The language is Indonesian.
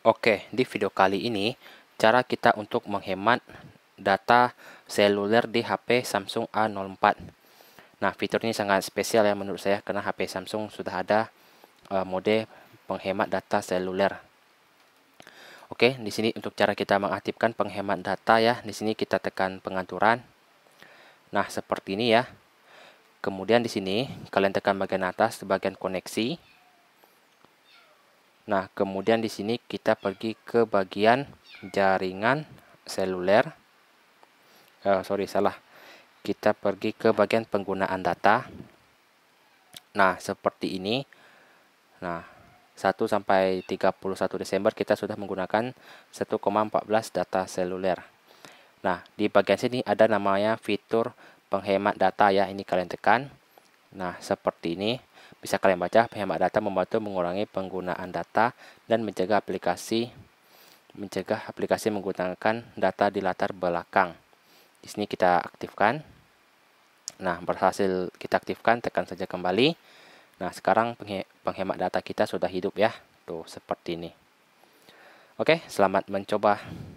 Oke, di video kali ini cara kita untuk menghemat data seluler di HP Samsung A04. Nah, fitur ini sangat spesial ya menurut saya karena HP Samsung sudah ada uh, mode penghemat data seluler. Oke, di sini untuk cara kita mengaktifkan penghemat data ya. Di sini kita tekan pengaturan. Nah, seperti ini ya. Kemudian di sini kalian tekan bagian atas bagian koneksi. Nah, kemudian di sini kita pergi ke bagian jaringan seluler. Eh, sorry, salah. Kita pergi ke bagian penggunaan data. Nah, seperti ini. Nah, 1 sampai 31 Desember kita sudah menggunakan 1,14 data seluler. Nah, di bagian sini ada namanya fitur penghemat data ya. Ini kalian tekan. Nah, seperti ini. Bisa kalian baca, penghemat data membantu mengurangi penggunaan data dan mencegah aplikasi mencegah aplikasi menggunakan data di latar belakang. Di sini kita aktifkan. Nah, berhasil kita aktifkan, tekan saja kembali. Nah, sekarang penghemat data kita sudah hidup ya. Tuh, seperti ini. Oke, selamat mencoba.